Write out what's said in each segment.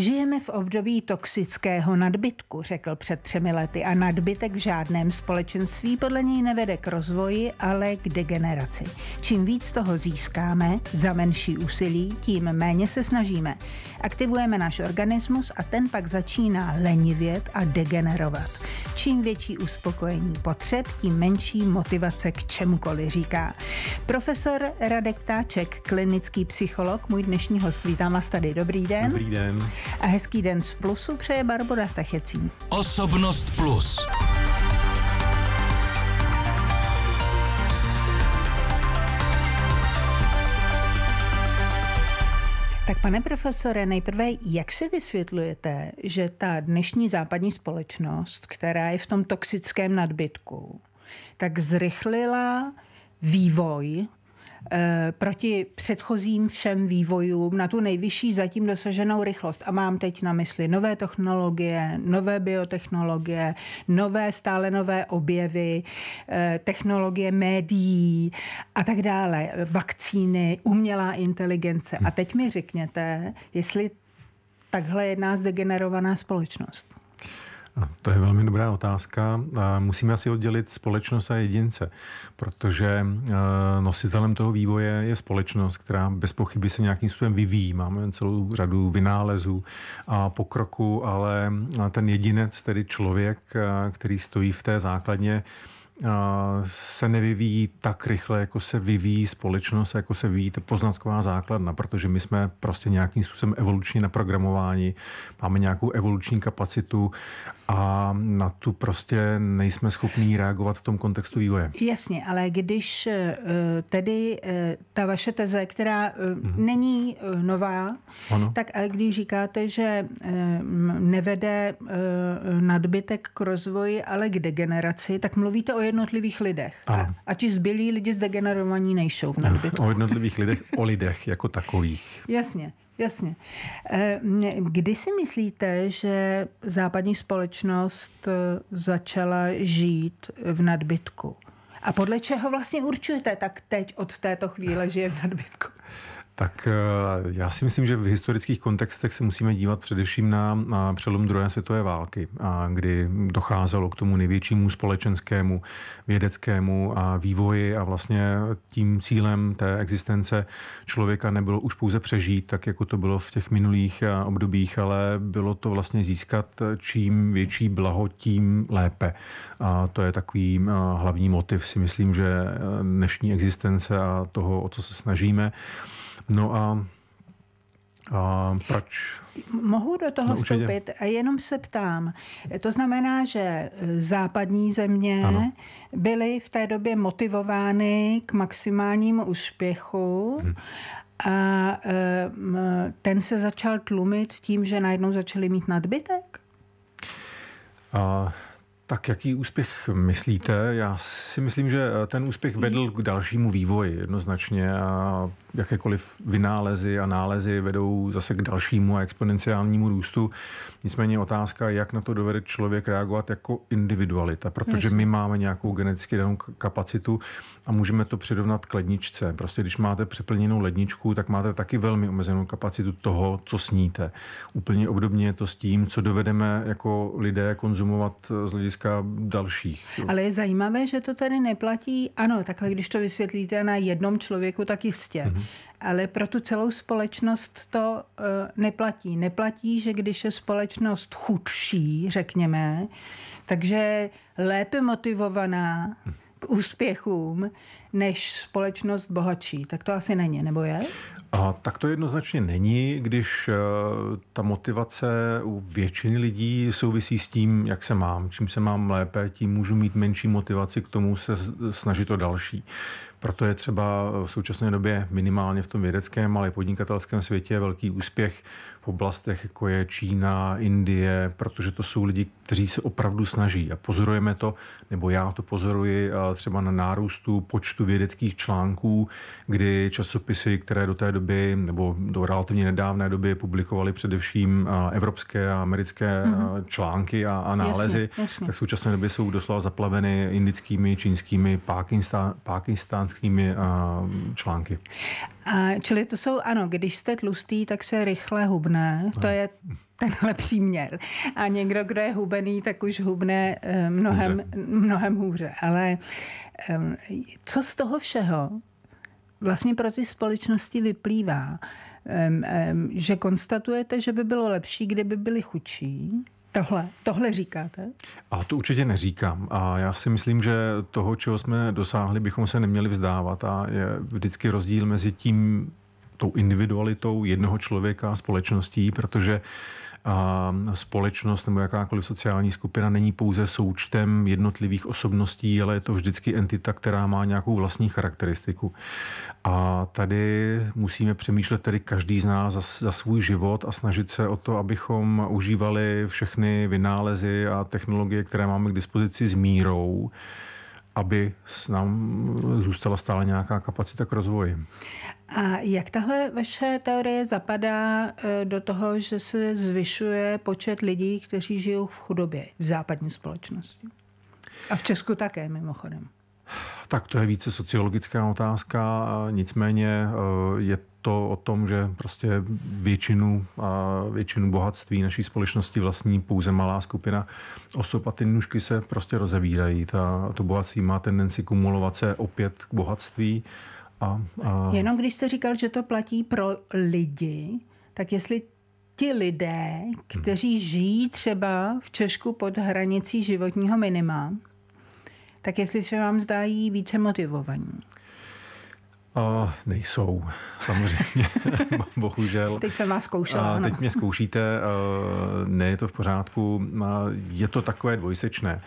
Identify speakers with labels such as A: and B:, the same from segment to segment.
A: Žijeme v období toxického nadbytku, řekl před třemi lety, a nadbytek v žádném společenství podle něj nevede k rozvoji, ale k degeneraci. Čím víc toho získáme, za menší úsilí, tím méně se snažíme. Aktivujeme náš organismus a ten pak začíná lenivět a degenerovat. Čím větší uspokojení potřeb, tím menší motivace k čemukoliv, říká. Profesor Radek Ptáček, klinický psycholog, můj dnešní host, vítám vás tady. Dobrý den. Dobrý den. A hezký den z Plusu přeje Barbara Tachecí. Osobnost Plus. Tak pane profesore, nejprve, jak si vysvětlujete, že ta dnešní západní společnost, která je v tom toxickém nadbytku, tak zrychlila vývoj Eh, proti předchozím všem vývojům na tu nejvyšší zatím dosaženou rychlost. A mám teď na mysli nové technologie, nové biotechnologie, nové stále nové objevy, eh, technologie médií a tak dále, vakcíny, umělá inteligence. A teď mi řekněte, jestli takhle jedná zdegenerovaná společnost.
B: No, to je velmi dobrá otázka. Musíme asi oddělit společnost a jedince, protože eh, nositelem toho vývoje je společnost, která bez pochyby se nějakým způsobem vyvíjí. Máme celou řadu vynálezů a pokroku, ale eh, ten jedinec, tedy člověk, eh, který stojí v té základně, se nevyvíjí tak rychle, jako se vyvíjí společnost, jako se vyvíjí ta poznatková základna, protože my jsme prostě nějakým způsobem evolučně naprogramováni, máme nějakou evoluční kapacitu a na tu prostě nejsme schopní reagovat v tom kontextu vývoje.
A: Jasně, ale když eh, tedy eh, ta vaše teze, která eh, mhm. není nová, ano. tak ale když říkáte, že nevede nadbytek k rozvoji, ale k degeneraci, tak mluvíte o jednotlivých lidech. Ano. A, ti zbylí lidi zdegenerovaní nejsou v nadbytku. O
B: jednotlivých lidech, o lidech jako takových.
A: Jasně. Jasně. Eh, kdy si myslíte, že západní společnost eh, začala žít v nadbytku? A podle čeho vlastně určujete tak teď od této chvíle, že je v nadbytku?
B: Tak eh, já si myslím, že v historických kontextech se musíme dívat především na, na přelom druhé světové války, a kdy docházelo k tomu největšímu společenskému, vědeckému a vývoji a vlastně tím cílem té existence člověka nebylo už pouze přežít, tak jako to bylo v těch minulých eh, obdobích, ale bylo to vlastně získat eh, čím větší blaho, tím lépe. A to je takový hlavní motiv, si myslím, že dnešní existence a toho, o co se snažíme. No a a proč?
A: Mohu do toho no, vstoupit a jenom se ptám. To znamená, že e, západní země ano. byly v té době motivovány k maximálnímu úspěchu hmm. a e, ten se začal tlumit tím, že najednou začali mít nadbytek?
B: A tak jaký úspěch myslíte? Já si myslím, že eh, ten úspěch vedl k dalšímu vývoji jednoznačně a jakékoliv vynálezy a nálezy vedou zase k dalšímu a exponenciálnímu růstu. Nicméně otázka, jak na to dovede člověk reagovat jako individualita, protože my máme nějakou geneticky danou kapacitu a můžeme to přirovnat k ledničce. Prostě když máte přeplněnou ledničku, tak máte taky velmi omezenou kapacitu toho, co sníte. Úplně obdobně je to s tím, co dovedeme jako lidé konzumovat eh, z hlediska hlediska dalších.
A: Ale je zajímavé, že to tady neplatí. Ano, takhle když to vysvětlíte na jednom člověku, tak jistě. Mm-hmm. Ale pro tu celou společnost to uh, neplatí. Neplatí, že když je společnost chudší, řekněme, takže lépe motivovaná, mm-hmm k úspěchům než společnost bohatší. Tak to asi není, nebo je?
B: A tak to jednoznačně není, když eh, ta motivace u většiny lidí souvisí s tím, jak se mám. Čím se mám lépe, tím můžu mít menší motivaci k tomu se snažit o další. Proto je třeba v současné době minimálně v tom vědeckém, ale i podnikatelském světě velký úspěch v oblastech, jako je Čína, Indie, protože to jsou lidi, kteří se opravdu snaží. A pozorujeme to, nebo já to pozoruji podílel třeba na nárůstu počtu vědeckých článků, kdy časopisy, které do té doby nebo do relativně nedávné doby publikovaly především evropské a americké mm-hmm. články a, a nálezy, jasně, jasně. tak v současné době jsou doslova zaplaveny indickými, čínskými, pákistán, pákistánskými články.
A: A, čili to jsou, ano, když jste tlustý, tak se rychle hubne. To je tenhle příměr. A někdo, kdo je hubený, tak už hubne eh, mnohem hůře. Mnohem hůře. Ale co z toho všeho vlastně pro ty společnosti vyplývá? Že konstatujete, že by bylo lepší, kdyby byli chudší, Tohle, tohle říkáte?
B: A to určitě neříkám. A já si myslím, že toho, čeho jsme dosáhli, bychom se neměli vzdávat. A je vždycky rozdíl mezi tím, tou individualitou jednoho člověka a společností, protože a společnost nebo jakákoliv sociální skupina není pouze součtem jednotlivých osobností, ale je to vždycky entita, která má nějakou vlastní charakteristiku. A tady musíme přemýšlet tedy každý z nás za, za svůj život a snažit se o to, abychom užívali všechny vynálezy a technologie, které máme k dispozici s mírou aby s nám zůstala stále nějaká kapacita k rozvoji.
A: A jak tahle vaše teorie zapadá eh, do toho, že se zvyšuje počet lidí, kteří žijou v chudobě v západní společnosti? A v Česku také, mimochodem.
B: Tak to je více sociologická otázka, nicméně eh, je to o tom, že prostě většinu, a většinu bohatství naší společnosti vlastní pouze malá skupina osob a ty nůžky se prostě rozevírají. Ta, to bohatství má tendenci kumulovat se opět k bohatství. A, a... Jenom
A: když jste říkal, že to platí pro lidi, tak jestli ti lidé, kteří hmm. žijí třeba v Češku pod hranicí životního minima, tak jestli se vám zdají více motivovaní?
B: A nejsou, samozřejmě, bohužel. Teď
A: jsem vás zkoušela. A teď mě
B: zkoušíte, uh, ne je to v pořádku, je to takové dvojsečné.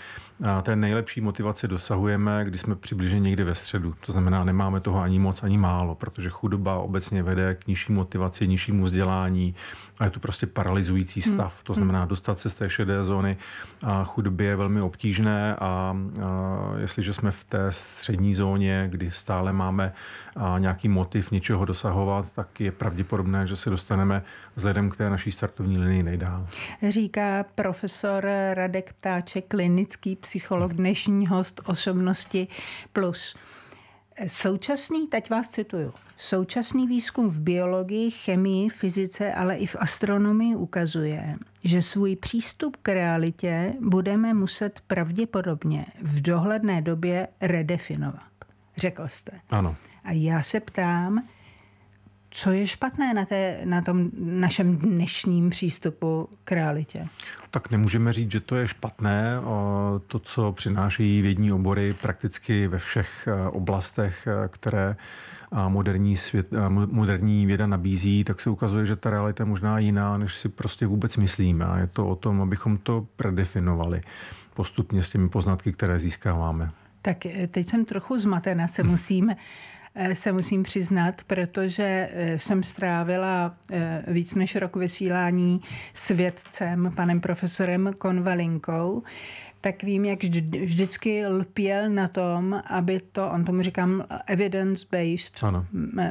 B: A té nejlepší motivace dosahujeme, když jsme přibližně někdy ve středu, to znamená, nemáme toho ani moc, ani málo, protože chudoba obecně vede k nižší motivaci, nižšímu vzdělání a je to prostě paralyzující hmm. stav, hmm. to znamená hmm. dostat se z té šedé zóny a chudoby je velmi obtížné a a jestliže jsme v té střední zóně, kdy stále máme a nějaký motiv něčeho dosahovat, tak je pravděpodobné, že se dostaneme vzhledem k té naší startovní linii nejdál.
A: Říká profesor Radek Ptáček, klinický psycholog, dnešní host osobnosti plus. Současný, teď vás cituju, současný výzkum v biologii, chemii, fyzice, ale i v astronomii ukazuje, že svůj přístup k realitě budeme muset pravděpodobně v dohledné době redefinovat. Řekl jste. Ano. A já se ptám, co je špatné na, té, na tom našem dnešním přístupu k realitě?
B: Tak nemůžeme říct, že to je špatné. To, co přinášejí vědní obory prakticky ve všech e, oblastech, e, které e, moderní, svět, moderní věda nabízí, tak se ukazuje, že ta realita je možná jiná, než si prostě vůbec myslíme. A je to o tom, abychom to predefinovali postupně s těmi poznatky, které získáváme.
A: Tak teď jsem trochu zmatená, se musím Eh, se musím přiznat, protože eh, jsem strávila eh, víc než rok vysílání s vědcem, panem profesorem Konvalinkou, tak vím, jak vždycky lpěl na tom, aby to, on tomu říkám evidence-based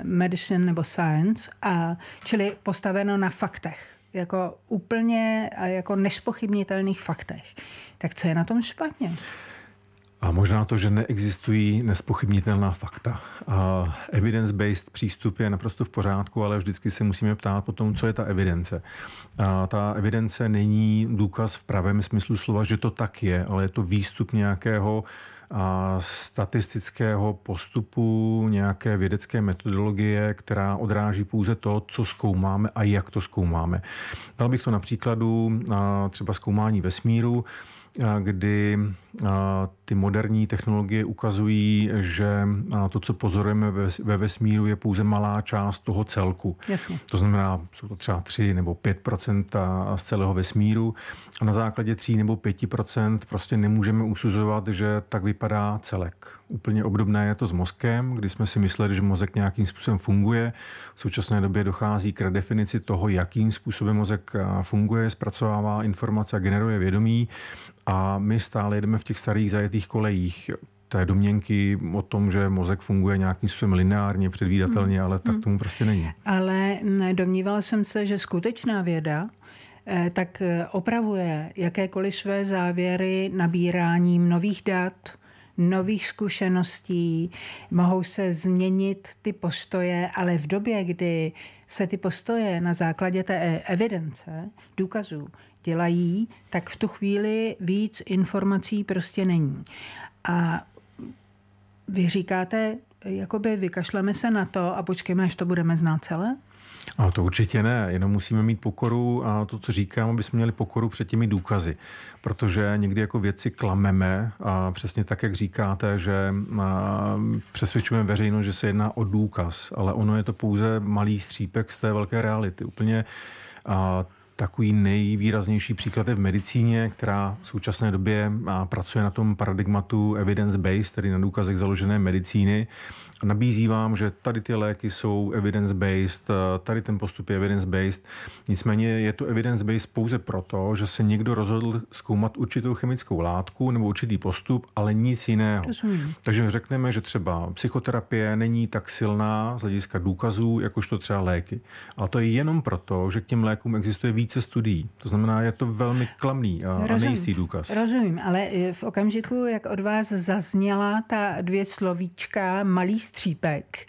A: medicine nebo science, a čili postaveno na faktech jako úplně jako nespochybnitelných faktech. Tak co je na tom špatně?
B: A možná to, že neexistují nespochybnitelná fakta. A evidence-based přístup je naprosto v pořádku, ale vždycky se musíme ptát po tom, co je ta evidence. A ta evidence není důkaz v pravém smyslu slova, že to tak je, ale je to výstup nějakého a statistického postupu, nějaké vědecké metodologie, která odráží pouze to, co zkoumáme a jak to zkoumáme. Dal bych to na příkladu třeba zkoumání vesmíru kdy ty moderní technologie ukazují, že to, co pozorujeme ve vesmíru, je pouze malá část toho celku. Yes. To znamená, jsou to třeba 3 nebo 5 z celého vesmíru a na základě 3 nebo 5 prostě nemůžeme usuzovat, že tak vypadá celek. Úplně obdobné je to s mozkem, kdy jsme si mysleli, že mozek nějakým způsobem funguje. V současné době dochází k redefinici toho, jakým způsobem mozek eh, funguje, zpracovává informace a generuje vědomí. A my stále jedeme v těch starých zajetých kolejích té domněnky o tom, že mozek funguje nějakým způsobem lineárně, předvídatelně, mm. ale tak mm. tomu prostě není.
A: Ale domnívala jsem se, že skutečná věda eh, tak eh, opravuje jakékoliv své závěry nabíráním nových dat, nových zkušeností, mohou se změnit ty postoje, ale v době, kdy se ty postoje na základě té e- evidence, důkazů, dělají, tak v tu chvíli víc informací prostě není. A vy říkáte, jakoby vykašleme se na to a počkejme, až to budeme znát celé?
B: A to určitě ne, jenom musíme mít pokoru a to, co říkám, aby jsme měli pokoru před těmi důkazy, protože někdy jako věci klameme a přesně tak, jak říkáte, že mm, přesvědčujeme veřejnost, že se jedná o důkaz, ale ono je to pouze malý střípek z té velké reality. Úplně a Takový nejvýraznější příklad je v medicíně, která v současné době pracuje na tom paradigmatu evidence-based, tedy na důkazech založené medicíny. Nabízí vám, že tady ty léky jsou evidence-based, eh, tady ten postup je evidence-based. Nicméně je to evidence-based pouze proto, že se někdo rozhodl zkoumat určitou chemickou látku nebo určitý postup, ale nic jiného. Takže řekneme, že třeba psychoterapie není tak silná z hlediska důkazů, jakožto třeba léky. Ale to je jenom proto, že k těm lékům existuje víc více studií. To znamená, je to velmi klamný a, a nejistý důkaz.
A: Rozumím, ale e, v okamžiku, jak od vás zazněla ta dvě slovíčka malý střípek,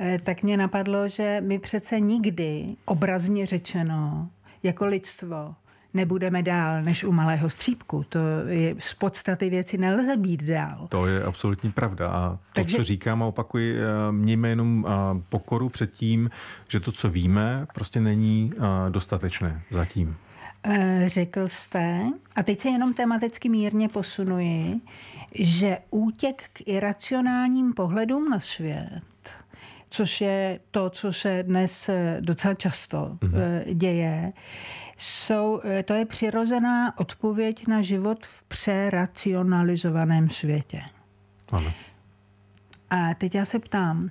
A: e, tak mě napadlo, že my přece nikdy, obrazně řečeno, jako lidstvo, nebudeme dál než u malého střípku. To je z podstaty věci nelze být dál.
B: To je absolutní pravda. A to, Takže... co říkám a opakuji, eh, mějme jenom eh, pokoru před tím, že to, co víme, prostě není eh, dostatečné zatím.
A: Řekl jste, a teď se jenom tematicky mírně posunuji, že útěk k iracionálním pohledům na svět což je to, co se dnes docela často mm-hmm. děje, jsou, eh, to je přirozená odpověď na život v přeracionalizovaném světě. Ano. A teď já se ptám,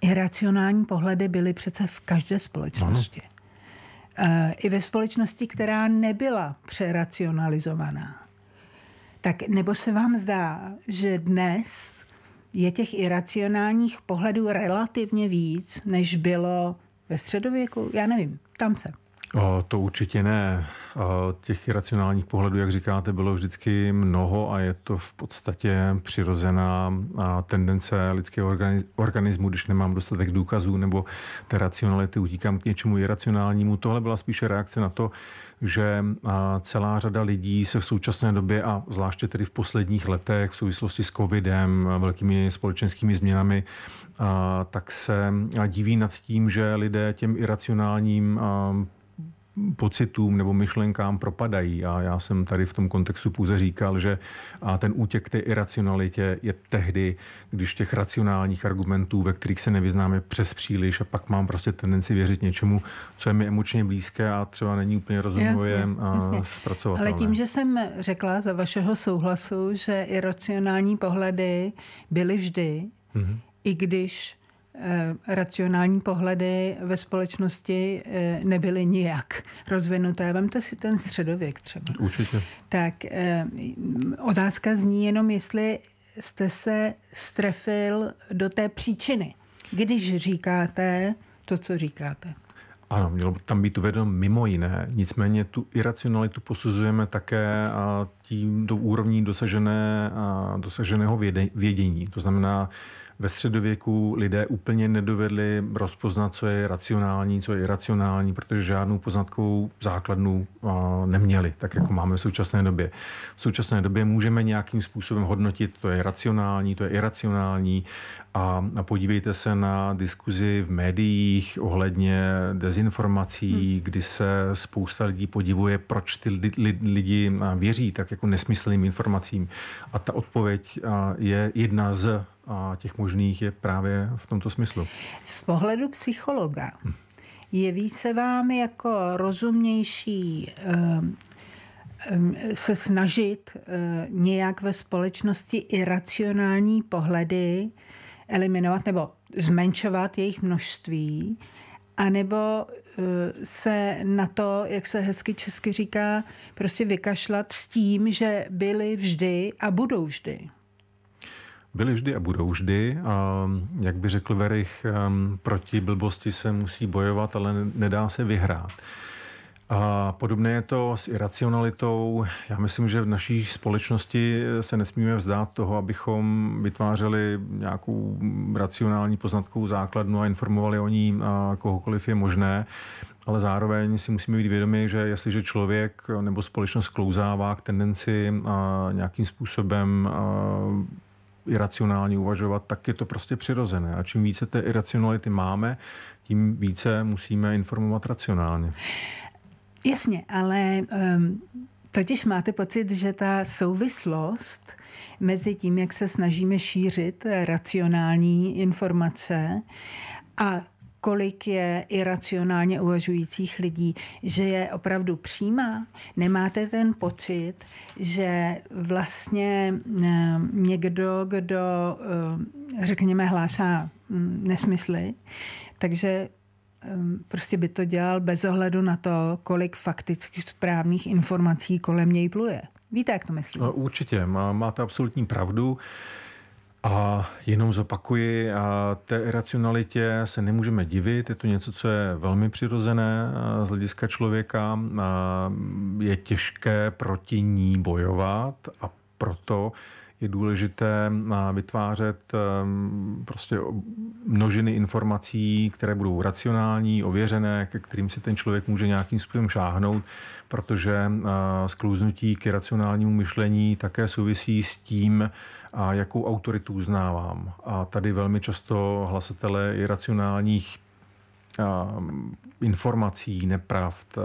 A: iracionální pohledy byly přece v každé společnosti. Ano. Eh, I ve společnosti, která nebyla přeracionalizovaná. Tak nebo se vám zdá, že dnes je těch iracionálních pohledů relativně víc, než bylo ve středověku? Já nevím, tam jsem.
B: To určitě ne. Těch iracionálních pohledů, jak říkáte, bylo vždycky mnoho a je to v podstatě přirozená tendence lidského organismu, když nemám dostatek důkazů nebo té racionality, utíkám k něčemu iracionálnímu. Tohle byla spíše reakce na to, že celá řada lidí se v současné době a zvláště tedy v posledních letech v souvislosti s covidem, velkými společenskými změnami, tak se diví nad tím, že lidé těm iracionálním pocitům nebo myšlenkám propadají. A já jsem tady v tom kontextu pouze říkal, že a ten útěk k té iracionalitě je tehdy, když těch racionálních argumentů, ve kterých se nevyznáme přes příliš a pak mám prostě tendenci věřit něčemu, co je mi emočně blízké a třeba není úplně rozumovém zpracovat. Ale tím,
A: že jsem řekla za vašeho souhlasu, že iracionální pohledy byly vždy, mm-hmm. i když Eh, racionální pohledy ve společnosti eh, nebyly nijak rozvinuté. Vemte si ten středověk třeba. Určitě. Tak eh, otázka zní jenom, jestli jste se strefil do té příčiny, když říkáte to, co říkáte.
B: Ano, mělo tam být uvedeno mimo jiné, nicméně tu iracionalitu posuzujeme také tím do úrovní dosažené, dosaženého věde, vědění. To znamená, ve středověku lidé úplně nedovedli rozpoznat, co je racionální, co je iracionální, protože žádnou poznatkou základnu neměli, tak jako máme v současné době. V současné době můžeme nějakým způsobem hodnotit, to je racionální, to je iracionální a, a podívejte se na diskuzi v médiích ohledně dezinformací, hmm. kdy se spousta lidí podivuje, proč ty lidi věří tak, jako nesmyslným informacím. A ta odpověď je jedna z těch možných je právě v tomto smyslu.
A: Z pohledu psychologa jeví se vám jako rozumnější ehm, ehm, se snažit eh, nějak ve společnosti iracionální pohledy eliminovat nebo zmenšovat jejich množství, anebo Eh, se na to, jak se hezky česky říká, prostě vykašlat s tím, že byli vždy a budou vždy.
B: Byli vždy a budou vždy. A jak by řekl Verich, proti blbosti se musí bojovat, ale nedá se vyhrát. A podobné je to s iracionalitou. Já myslím, že v naší společnosti eh, se nesmíme vzdát toho, abychom vytvářeli nějakou racionální poznatkovou základnu a informovali o ní a kohokoliv je možné. Ale zároveň si musíme být vědomi, že jestliže člověk nebo společnost klouzává k tendenci a nějakým způsobem iracionálně uvažovat, tak je to prostě přirozené. A čím více té iracionality máme, tím více musíme informovat racionálně.
A: Jasně, ale um, totiž máte pocit, že ta souvislost mezi tím, jak se snažíme šířit eh, racionální informace a kolik je iracionálně uvažujících lidí, že je opravdu přímá. Nemáte ten pocit, že vlastně eh, někdo, kdo, eh, řekněme, hlásá mm, nesmysly, takže Ehm, prostě by to dělal bez ohledu na to, kolik faktických správných informací kolem něj pluje. Víte, jak to myslím? No,
B: určitě, má, máte absolutní pravdu. A jenom zopakuji, a té iracionalitě se nemůžeme divit, je to něco, co je velmi přirozené z hlediska člověka, a je těžké proti ní bojovat a proto je důležité eh, vytvářet eh, prostě množiny informací, které budou racionální, ověřené, ke kterým si ten člověk může nějakým způsobem šáhnout, protože eh, sklouznutí k racionálnímu myšlení také souvisí s tím, jakou autoritu uznávám. A tady velmi často hlasatele iracionálních informací, nepravd,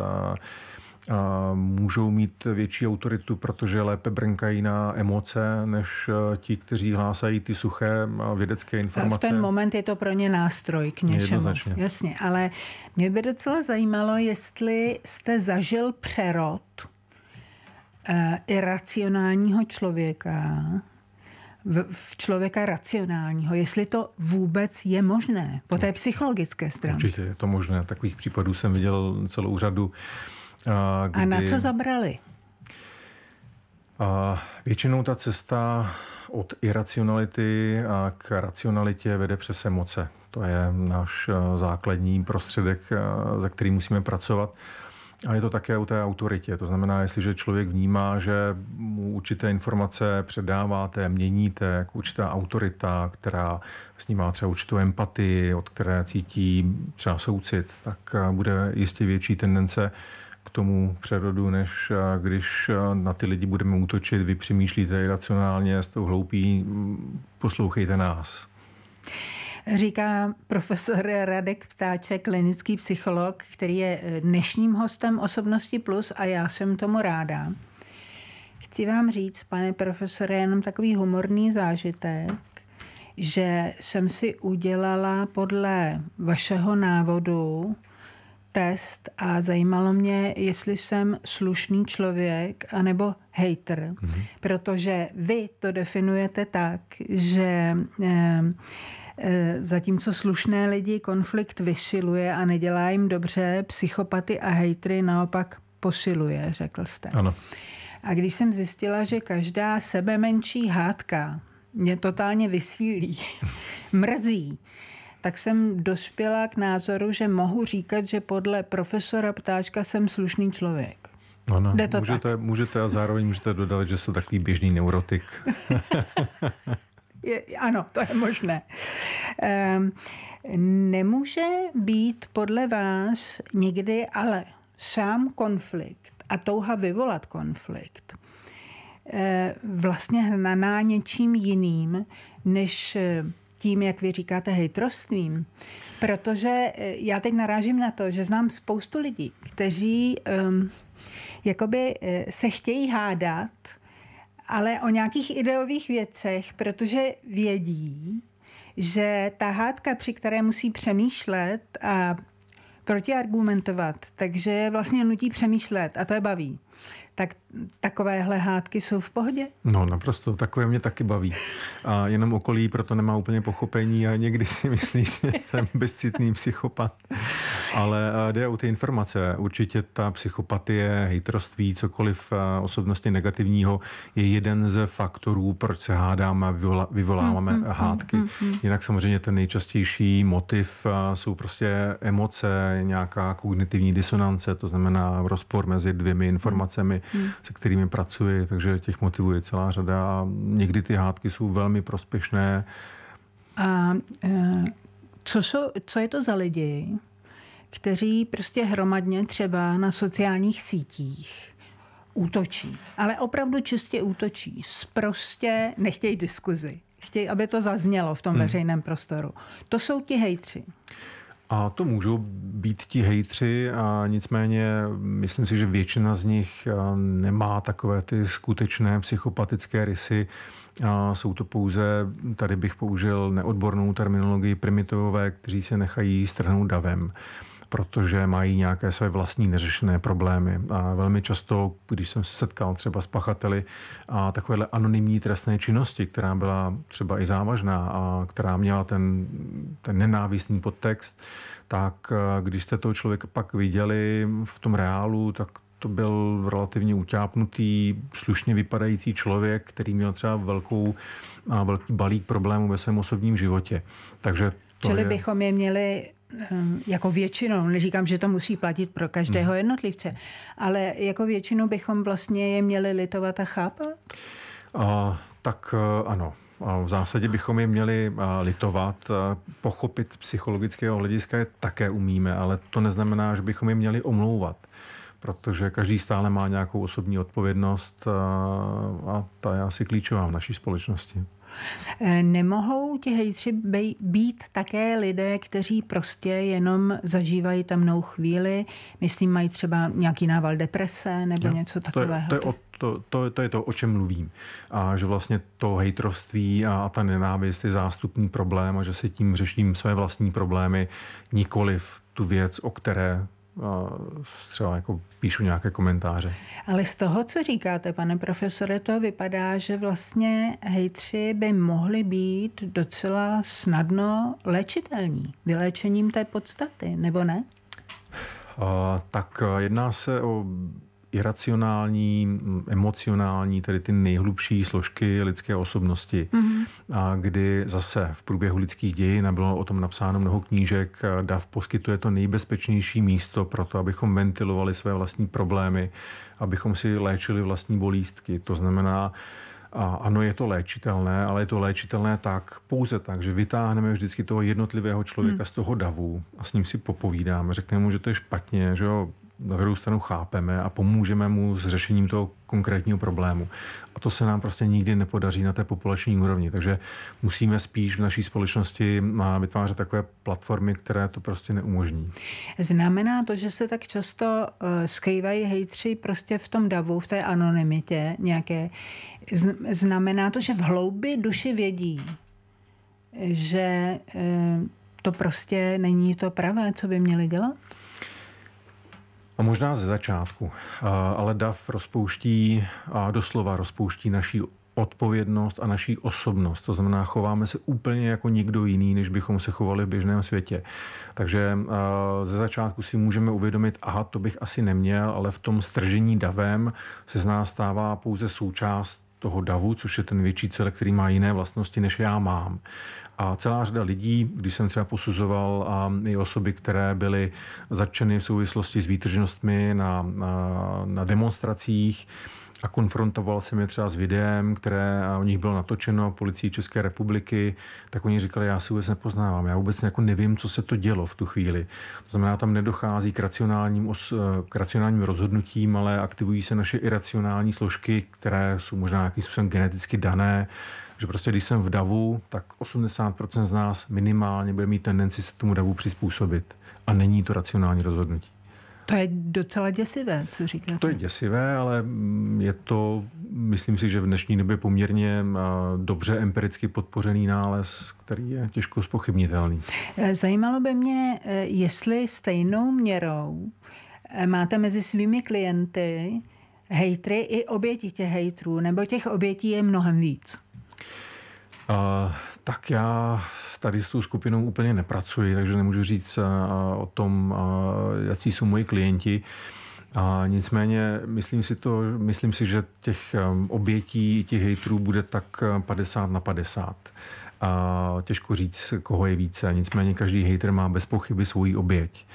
B: můžou mít větší autoritu, protože lépe brnkají na emoce, než eh, ti, kteří hlásají ty suché vědecké informace. A v ten
A: moment je to pro ně nástroj k něčemu. Jednoznačně. Jasně, ale mě by docela zajímalo, jestli jste zažil přerod eh, iracionálního člověka v, v člověka racionálního, jestli to vůbec je možné po té psychologické straně. Určitě
B: je to možné. Takových případů jsem viděl celou řadu Kdy, a na co
A: zabrali?
B: A většinou ta cesta od iracionality k racionalitě vede přes emoce. To je náš e, základní prostředek, e, za který musíme pracovat. A je to také u té autoritě. To znamená, jestliže člověk vnímá, že mu určité informace předáváte, měníte, jako určitá autorita, která s ním má třeba určitou empatii, od které cítí třeba soucit, tak e, bude jistě větší tendence k tomu přerodu, než eh, když eh, na ty lidi budeme útočit, vy přemýšlíte racionálně, tou hloupí, mm, poslouchejte nás.
A: Říká profesor Radek Ptáček, klinický psycholog, který je eh, dnešním hostem Osobnosti Plus a já jsem tomu ráda. Chci vám říct, pane profesore, jenom takový humorný zážitek, že jsem si udělala podle vašeho návodu test a zajímalo mě, jestli jsem slušný člověk anebo hater, mm-hmm. protože vy to definujete tak, že e, e, zatímco slušné lidi konflikt vysiluje a nedělá jim dobře, psychopaty a hejtry naopak posiluje, řekl jste. Ano. A když jsem zjistila, že každá sebe menší hádka mě totálně vysílí, mrzí, tak jsem dospěla k názoru, že mohu říkat, že podle profesora Ptáčka jsem slušný člověk.
B: Ano, Jde to můžete, tak. můžete a zároveň můžete dodat, že jsem takový běžný neurotik.
A: je, ano, to je možné. Um, nemůže být podle vás někdy, ale sám konflikt a touha vyvolat konflikt eh, vlastně hnaná něčím jiným, než eh, tím, jak vy říkáte, hejtrovstvím. Protože eh, já teď narážím na to, že znám spoustu lidí, kteří um, jakoby eh, se chtějí hádat, ale o nějakých ideových věcech, protože vědí, že ta hádka, při které musí přemýšlet a protiargumentovat, takže vlastně nutí přemýšlet a to je baví tak takovéhle hádky jsou v pohodě?
B: No naprosto, takové mě taky baví. A jenom okolí proto nemá úplně pochopení a někdy si myslíš, že jsem bezcitný psychopat. Ale eh, jde o ty informace. Určitě ta psychopatie, hejtroství, cokoliv eh, osobnosti negativního je jeden ze faktorů, proč se hádáme vyvoláváme mm, mm, mm hádky. Mm, mm, mm. Jinak samozřejmě ten nejčastější motiv eh, jsou prostě emoce, nějaká kognitivní disonance, to znamená rozpor mezi dvěmi mm, informacemi, mm. se kterými pracuji, takže těch motivů je celá řada někdy ty hádky jsou velmi prospěšné.
A: A, a co, jsou, co je to za lidi? kteří prostě hromadně třeba na sociálních sítích útočí. Ale opravdu čistě útočí. Sprostě nechtějí diskuzi. Chtějí, aby to zaznělo v tom hmm. veřejném prostoru. To jsou ti hejtři.
B: A to můžou být ti hejtři, a nicméně myslím si, že většina z nich eh, nemá takové ty skutečné psychopatické rysy. A jsou to pouze, tady bych použil neodbornou terminologii, primitivové, kteří se nechají strhnout davem protože mají nějaké své vlastní neřešené problémy. A velmi často, když jsem se setkal třeba s pachateli a takovéhle anonymní trestné činnosti, která byla třeba i závažná a která měla ten, ten nenávistný podtext, tak e, když jste toho člověka pak viděli v tom reálu, tak to byl relativně utápnutý, slušně vypadající člověk, který měl třeba velkou, velký balík problémů ve svém osobním životě. Takže to Čili je...
A: bychom je měli Eh, jako většinou, no, neříkám, že to musí platit pro každého hmm. jednotlivce, ale jako většinu bychom vlastně je měli litovat a chápat?
B: A, tak eh, ano. V zásadě bychom je měli eh, litovat. Pochopit psychologického hlediska je také umíme, ale to neznamená, že bychom je měli omlouvat protože každý stále má nějakou osobní odpovědnost a, a ta je asi klíčová v naší společnosti.
A: Eh, nemohou ti hejtři být také lidé, kteří prostě jenom zažívají temnou chvíli, myslím, mají třeba nějaký nával deprese nebo jo, něco takového? To je, to je
B: to, to, to je to, o čem mluvím. A že vlastně to hejtrovství a, a ta nenávist je zástupný problém a že si tím řeším své vlastní problémy, nikoliv tu věc, o které třeba jako píšu nějaké komentáře.
A: Ale z toho, co říkáte, pane profesore, to vypadá, že vlastně hejtři by mohli být docela snadno léčitelní, vyléčením té podstaty, nebo ne?
B: Uh, tak jedná se o iracionální, mm, emocionální, tedy ty nejhlubší složky lidské osobnosti, mm-hmm. a kdy zase v průběhu lidských dějin, a bylo o tom napsáno mnoho knížek, DAV poskytuje to nejbezpečnější místo pro to, abychom ventilovali své vlastní problémy, abychom si léčili vlastní bolístky. To znamená, a ano, je to léčitelné, ale je to léčitelné tak, pouze tak, že vytáhneme vždycky toho jednotlivého člověka hmm. z toho davu a s ním si popovídáme, řekneme mu, že to je špatně, že jo, na druhou stranu chápeme a pomůžeme mu s řešením toho konkrétního problému. A to se nám prostě nikdy nepodaří na té populační úrovni. Takže musíme spíš v naší společnosti eh, vytvářet takové platformy, které to prostě neumožní.
A: Znamená to, že se tak často eh, skrývají hejtři prostě v tom davu, v té anonymitě nějaké. Znamená to, že v hloubi duši vědí, že eh, to prostě není to pravé, co by měli dělat?
B: No možná ze začátku, ale DAF rozpouští a doslova rozpouští naší odpovědnost a naší osobnost. To znamená, chováme se úplně jako nikdo jiný, než bychom se chovali v běžném světě. Takže ze začátku si můžeme uvědomit, aha, to bych asi neměl, ale v tom stržení davem se z nás stává pouze součást toho davu, což je ten větší celek, který má jiné vlastnosti, než já mám. A celá řada lidí, když jsem třeba posuzoval a i osoby, které byly začeny v souvislosti s výtržnostmi na, na, na demonstracích, a konfrontoval jsem je třeba s videem, které o nich bylo natočeno policií České republiky, tak oni říkali, já si vůbec nepoznávám, já vůbec jako nevím, co se to dělo v tu chvíli. To znamená, tam nedochází k racionálním, os, eh, k racionálním rozhodnutím, ale aktivují se naše iracionální složky, které jsou možná nějakým způsobem geneticky dané, že prostě když jsem v davu, tak 80% z nás minimálně bude mít tendenci se tomu davu přizpůsobit. A není to racionální rozhodnutí.
A: To je docela děsivé, co říkáte. To je
B: děsivé, ale je to, myslím si, že v dnešní době poměrně eh, dobře empiricky podpořený nález, který je těžko spochybnitelný.
A: Eh, zajímalo by mě, eh, jestli stejnou měrou máte mezi svými klienty hejtry i oběti těch hejtrů, nebo těch obětí je mnohem víc.
B: Uh, tak já tady s tou skupinou úplně nepracuji, takže nemůžu říct uh, o tom, uh, eh, jaký jsou moji klienti. A nicméně myslím si, to, myslím si, že těch obětí, těch hejtrů bude tak 50 na 50. A těžko říct, koho je více. Nicméně každý hejter má bez pochyby svoji oběť.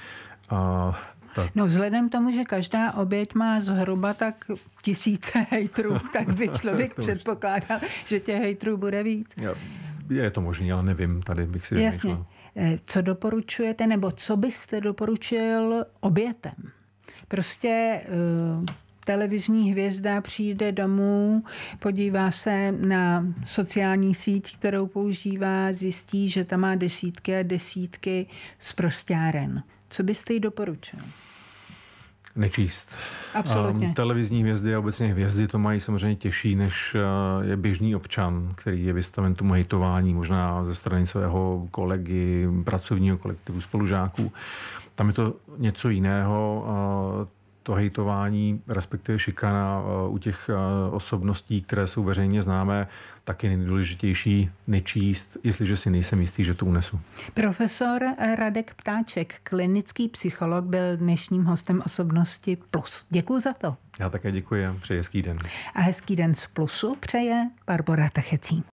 B: A tak.
A: No vzhledem k tomu, že každá oběť má zhruba tak tisíce hejtrů, tak by člověk předpokládal, že těch hejtrů bude víc.
B: Já, je to možné, ale nevím, tady bych si vymýšlel.
A: Eh, co doporučujete, nebo co byste doporučil obětem? Prostě eh, televizní hvězda přijde domů, podívá se na sociální síť, kterou používá, zjistí, že tam má desítky a desítky z co byste jí doporučil?
B: Nečíst. Absolutně. Um, televizní hvězdy a obecně hvězdy to mají samozřejmě těžší, než uh, je běžný občan, který je vystaven tomu hejtování, možná ze strany svého kolegy, pracovního kolektivu, spolužáků. Tam je to něco jiného. Uh, to hejtování, respektive šikana eh, u těch eh, osobností, které jsou veřejně známé, tak je nejdůležitější nečíst, jestliže si nejsem jistý, že to unesu.
A: Profesor eh, Radek Ptáček, klinický psycholog, byl dnešním hostem osobnosti Plus. Děkuji za to.
B: Já také děkuji a přeji hezký den.
A: A hezký den z Plusu přeje Barbara Tachecí.